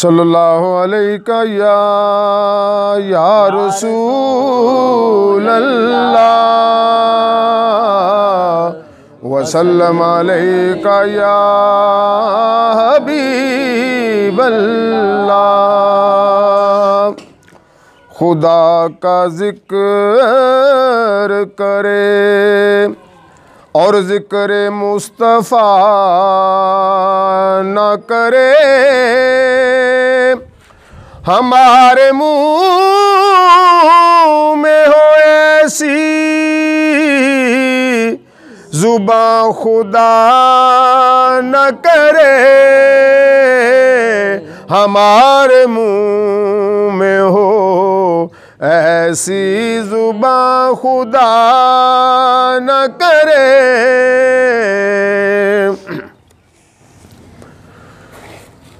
सल्लल्लाहु अलैका या या रसूल अल्लाह वसल्लम अलैका या हबीब अल्लाह खुदा का जिक्र करे और ज़िक्र मुस्तफ़ा न करे हमारे मुंह में हो ऐसी जुबा खुदा न करे हमारे मुंह ऐसी जुबा खुदा न करे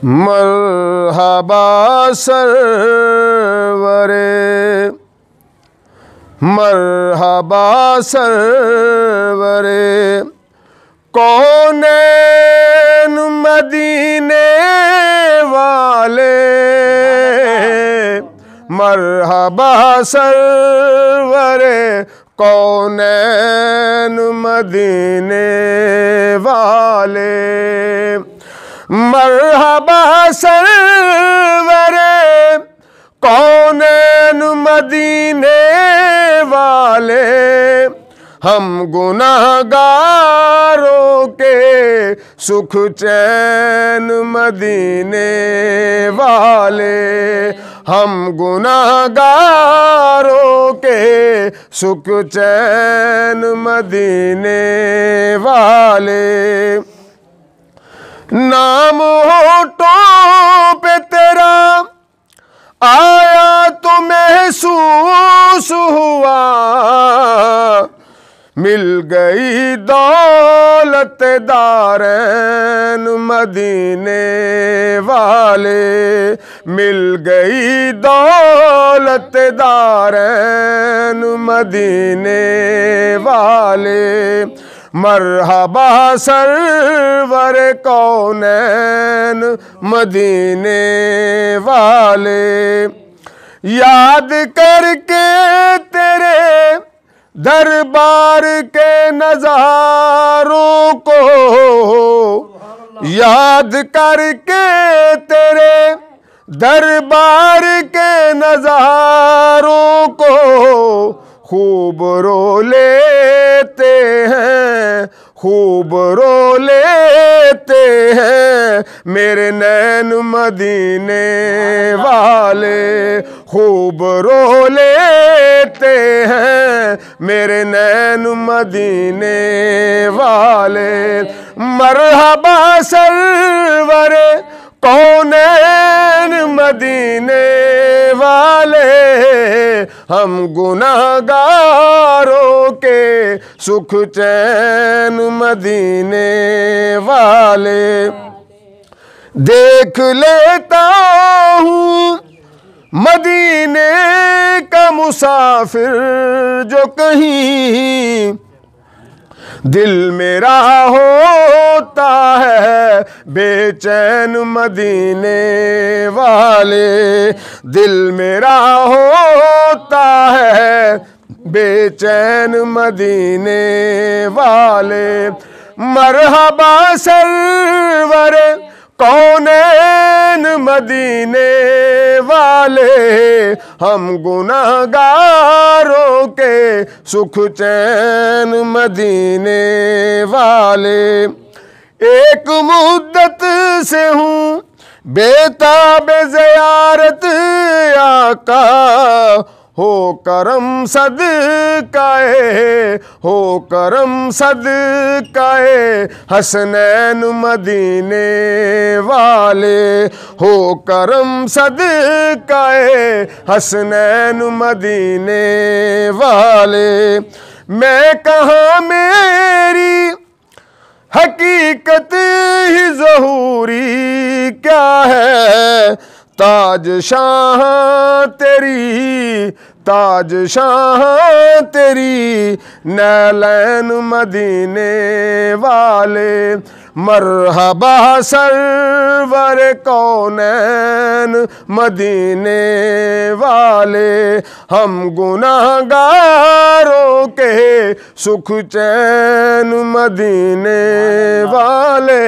मरहबा सरवरे मरहबा सरवरे कौन है मरहबा सरवरे कौन मदीने वाले मरहबा सरवरे कौन मदीने वाले हम गुनागारों के सुख चैन मदीने वाले हम गुनागारों के सुख चैन मदीने वाले नाम हो मिल गई दौलत दारैन मदीने वाले मिल गई दौलत दारैन मदीने वाले मरहबा सरवर कौन मदीने वाले याद करके तेरे दरबार के नजारों को याद करके तेरे दरबार के नजारों को खूब रो लेते हैं खूब रो लेते हैं मेरे नैन मदीने वाले खूब रो लेते हैं मेरे नैन मदीने वाले मरहबा सरवर कौन मदीने वाले हम गुनागारों के सुख चैन मदीने वाले देख लेता मदीने का मुसाफिर जो कहीं दिल मेरा होता है बेचैन मदीने वाले दिल मेरा होता है बेचैन मदीने वाले मरहबा सरवर कौन मदीने वाले हम गुनागारों के सुख चैन मदीने वाले एक मुद्दत से हूँ बेताब जयारत आका हो करम सद काए हो करम सद काए हसनैन मदीने वाले हो करम सद काए हसनैन मदीने वाले मैं कहाँ मेरी हकीकत ही जहूरी ताज शाह तेरी ताज शाह तेरी नैलैन मदीने वाले मरहबा सरवर कौन मदीने वाले हम गुनागारों के सुख चैन मदीने वाले